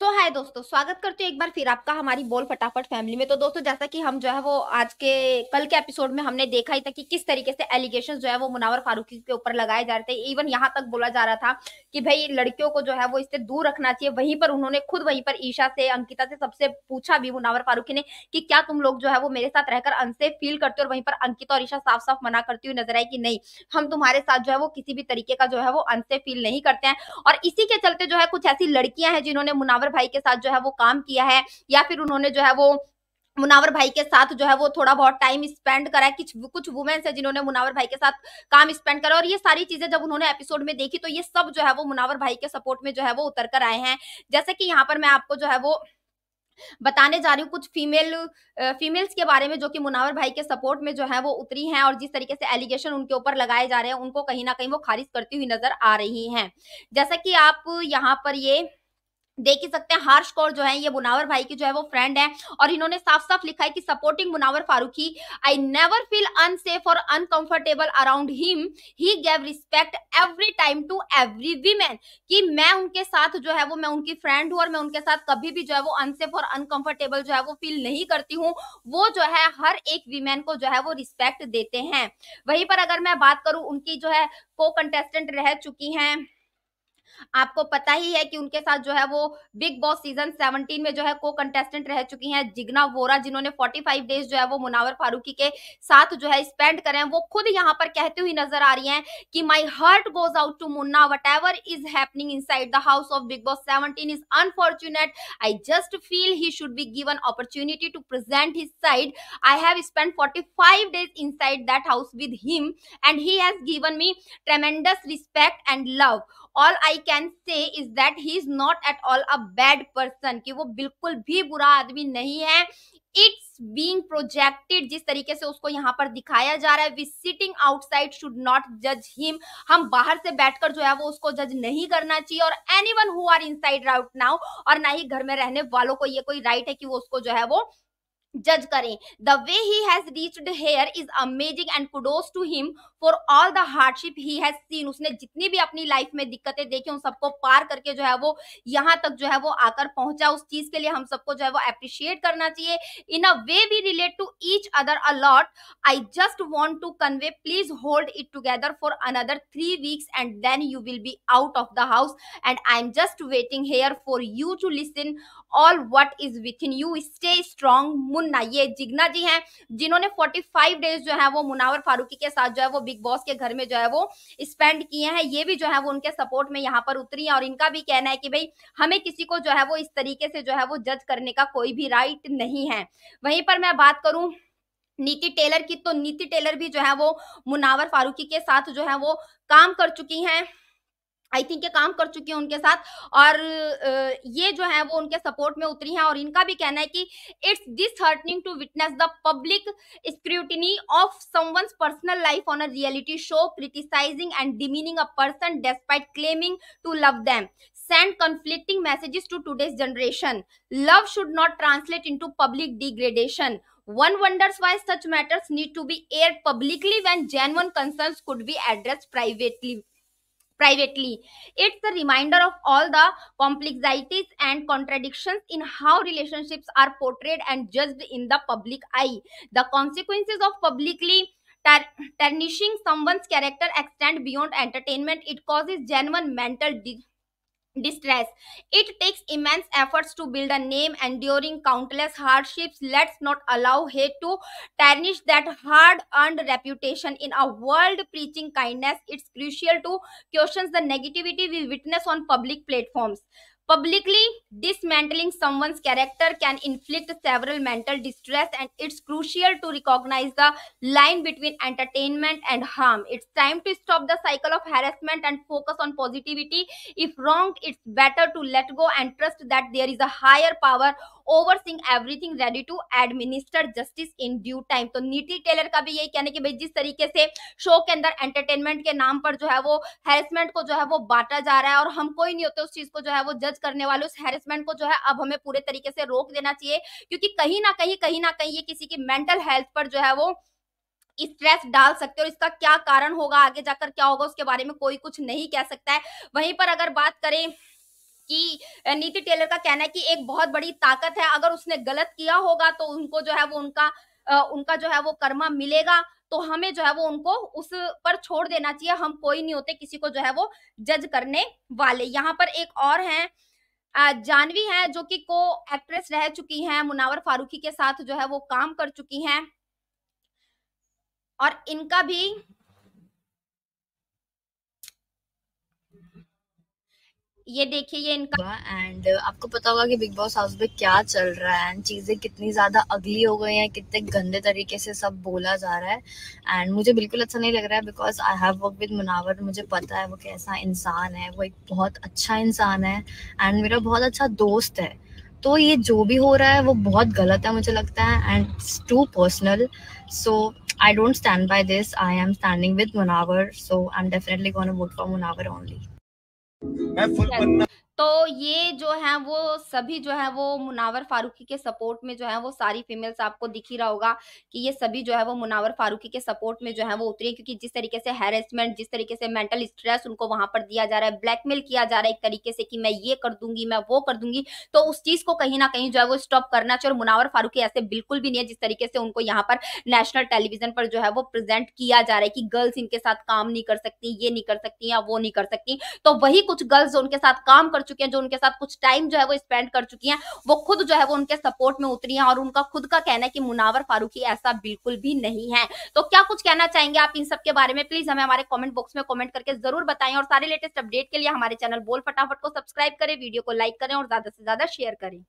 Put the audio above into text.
तो हाय दोस्तों स्वागत करती हूँ एक बार फिर आपका हमारी बोल फटाफट फैमिली में तो दोस्तों जैसा कि हम जो है वो आज के कल के एपिसोड में हमने देखा ही था कि किस तरीके से एलिगेशन जो है वो मुनावर फारूकी के ऊपर लगाए जा रहे थे इवन यहाँ तक बोला जा रहा था कि भाई लड़कियों को जो है वो इससे दूर रखना चाहिए वहीं पर उन्होंने खुद वहीं पर ईशा से अंकिता से सबसे पूछा भी मुनावर फारूकी ने कि क्या तुम लोग जो है वो मेरे साथ रहकर अनसेफ फील करते हो और वहीं पर अंकिता और ईशा साफ साफ मना करती हुई नजर आई कि नहीं हम तुम्हारे साथ जो है वो किसी भी तरीके का जो है वो अनसेफ फील नहीं करते हैं और इसी के चलते जो है कुछ ऐसी लड़कियां हैं जिन्होंने मुनावर मुनावर भाई के साथ जो है वो काम किया है या फिर उन्होंने जो है वो मुनावर भाई के साथ जो है वो थोड़ा बहुत टाइम स्पेंड करा है कुछ कुछ वुमेन्स है जिन्होंने मुनावर भाई के साथ काम स्पेंड करा और ये सारी चीजें जब उन्होंने एपिसोड में देखी तो ये सब जो है वो मुनावर भाई के सपोर्ट में जो है वो उतर कर आए हैं जैसे कि यहाँ पर मैं आपको जो है वो बताने जा रही हूँ कुछ फीमेल फीमेल्स के बारे में जो कि मुनावर भाई के सपोर्ट में जो है वो उतरी हैं और जिस तरीके से एलिगेशन उनके ऊपर लगाए जा रहे हैं उनको कहीं ना कहीं वो खारिज करती हुई नजर आ रही हैं जैसा कि आप यहाँ पर ये देख ही सकते हैं हार्श कौर जो है ये मुनावर भाई की जो है वो फ्रेंड है और इन्होंने साफ साफ लिखा है कि supporting Munawar Faruqui I never feel unsafe और uncomfortable around him he gave respect every time to every women कि मैं उनके साथ जो है वो मैं उनकी फ्रेंड हूँ और मैं उनके साथ कभी भी जो है वो अनसेफ और अनकंफर्टेबल जो है वो फील नहीं करती हूँ वो जो है हर एक वीमेन को जो है वो रिस्पेक्ट देते हैं वहीं पर अगर मैं बात करूँ उनकी जो है को कंटेस्टेंट रह चुकी हैं आपको पता ही है कि उनके साथ जो है वो बिग बॉस सीजन 17 में जो है को कंटेस्टेंट रह चुकी हैं जिग्ना वोरा जिन्होंने 45 डेज जो है वो मुनावर फारूकी के साथ जो है स्पेंड करे हैं वो खुद यहाँ पर कहती हुई नजर आ रही है कि my heart goes out to Munna whatever is happening in the house of Bigg Boss seventeen is unfortunate I just feel he should be given opportunity to present his side I have spend forty five days inside that house with him and he has given me tremendous respect and love all I can say is that he is not at all a bad person कि वो बिल्कुल भी बुरा आदमी नहीं है it's being projected जिस तरीके से उसको यहाँ पर दिखाया जा रहा है with sitting outside should not जज हिम हम बाहर से बैठकर जो है वो उसको जज नहीं करना चाहिए और anyone who are inside right now और ना ही घर में रहने वालों को ये कोई राइट है कि वो उसको जो है वो जज करें the way he has reached here is amazing and kudos to him for all the hardship he has seen उसने जितनी भी अपनी लाइफ में दिक्कतें देखी उन सबको पार करके जो है वो यहां तक जो है वो आकर पहुंचा उस चीज के लिए हम सबको जो है वो अप्रिशिएट करना चाहिए in a way we relate to each other a lot I just want to convey please hold it together for another three weeks and then you will be out of the house and I am just waiting here for you to listen all what is within you stay strong मुन मुन्ना ये जिग्ना जी हैं जिन्होंने 45 days जो है वो मुनावर फारूकी के साथ जो है वो बिग बॉस के घर में जो है वो स्पेंड किए हैं ये भी जो है वो उनके सपोर्ट में यहाँ पर उतरी है और इनका भी कहना है कि भाई हमें किसी को जो है वो इस तरीके से जो है वो जज करने का कोई भी राइट नहीं है वहीं पर मैं बात करूं नीति टेलर की तो नीति टेलर भी जो है वो मुनावर फारूकी के साथ जो है वो काम कर चुकी हैं आई थिंक ये काम कर चुकी है उनके साथ और ये जो है वो उनके सपोर्ट में उतरी हैं और इनका भी कहना है कि it's disheartening to witness the public scrutiny of someone's personal life on a reality show criticising and demeaning a person despite claiming to love them send conflicting messages to today's generation love should not translate into public degradation one wonders why such matters need to be air publicly when genuine concerns could be address privately privately. It's a reminder of all the complexities and contradictions in how relationships are portrayed and judged in the public eye. The consequences of publicly tar- tarnishing someone's character extend beyond entertainment. It causes genuine mental de- distress. It takes immense efforts to build a name, enduring countless hardships. Let's not allow hate to tarnish that hard earned reputation. In a world preaching kindness, it's crucial to question the negativity we witness on public platforms. Publicly dismantling someone's character can inflict several mental distress, and it's crucial to recognize the line between entertainment and harm. It's time to stop the cycle of harassment and focus on positivity. If wrong, it's better to let go and trust that there is a higher power overseeing everything ready to administer justice in due time तो Niti Taylor का भी यही कहने की भाई जिस तरीके से शो के अंदर एंटरटेनमेंट के नाम पर जो है वो हेरसमेंट को जो है वो बांटा जा रहा है और हम कोई नहीं होते उस चीज को जो है वो जज करने वाले उस हेरसमेंट को जो है अब हमें पूरे तरीके से रोक देना चाहिए क्योंकि कहीं ना कहीं कहीं ना कहीं ये किसी की मेंटल हेल्थ पर जो है वो स्ट्रेस डाल सकते हो और इसका क्या कारण होगा आगे जाकर क्या होगा उसके बारे में कोई कुछ नहीं कह सकता है वहीं पर अगर बात करें कि नीति टेलर का कहना है कि एक बहुत बड़ी ताकत है अगर उसने गलत किया होगा तो उनको जो है वो उनका उनका जो है वो कर्मा मिलेगा तो हमें जो है वो उनको उस पर छोड़ देना चाहिए हम कोई नहीं होते किसी को जो है वो जज करने वाले यहाँ पर एक और है जानवी है जो कि को एक्ट्रेस रह चुकी हैं मुनावर फारूकी के साथ जो है वो काम कर चुकी हैं और इनका भी ये देखिए ये इनका एंड uh, आपको पता होगा कि बिग बॉस हाउस में क्या चल रहा है एंड चीज़ें कितनी ज़्यादा अगली हो गई हैं कितने गंदे तरीके से सब बोला जा रहा है एंड मुझे बिल्कुल अच्छा नहीं लग रहा है because I have work with Munawar मुझे पता है वो कैसा इंसान है वो एक बहुत अच्छा इंसान है एंड मेरा बहुत अच्छा दोस्त है तो ये जो भी हो रहा है वो बहुत गलत है मुझे लगता है and too personal so I don't stand by this I am standing with Munawar so I am definitely gonna vote for Munawar only मैं हम्म, फुल बनना तो ये जो है वो सभी जो है वो मुनावर फारूकी के सपोर्ट में जो है वो सारी फीमेल्स आपको दिख ही रहा होगा कि ये सभी जो है वो मुनावर फारूकी के सपोर्ट में जो है वो उतरी है क्योंकि जिस तरीके से हेरेसमेंट जिस तरीके से मेंटल स्ट्रेस उनको वहां पर दिया जा रहा है ब्लैकमेल किया जा रहा है एक तरीके से कि मैं ये कर दूंगी मैं वो कर दूंगी तो उस चीज को कहीं ना कहीं जो है वो स्टॉप करना चाहिए और मुनावर फारूकी ऐसे बिल्कुल भी नहीं है जिस तरीके से उनको यहाँ पर नेशनल टेलीविजन पर जो है वो प्रेजेंट किया जा रहा है कि गर्ल्स इनके साथ काम नहीं कर सकती ये नहीं कर सकती या वो नहीं कर सकती तो वही कुछ गर्ल्स गर्ल्स जो उनके साथ काम कर चुकी हैं जो उनके साथ कुछ टाइम जो है वो स्पेंड कर चुकी हैं वो खुद जो है वो उनके सपोर्ट में उतरी हैं और उनका खुद का कहना है कि मुनावर फारूकी ऐसा बिल्कुल भी नहीं है तो क्या कुछ कहना चाहेंगे आप इन सब के बारे में प्लीज हमें हमारे कॉमेंट बॉक्स में कॉमेंट करके जरूर बताएं और सारे लेटेस्ट अपडेट के लिए हमारे चैनल बोल फटाफट को सब्सक्राइब करें वीडियो को लाइक करें और ज्यादा से ज्यादा शेयर करें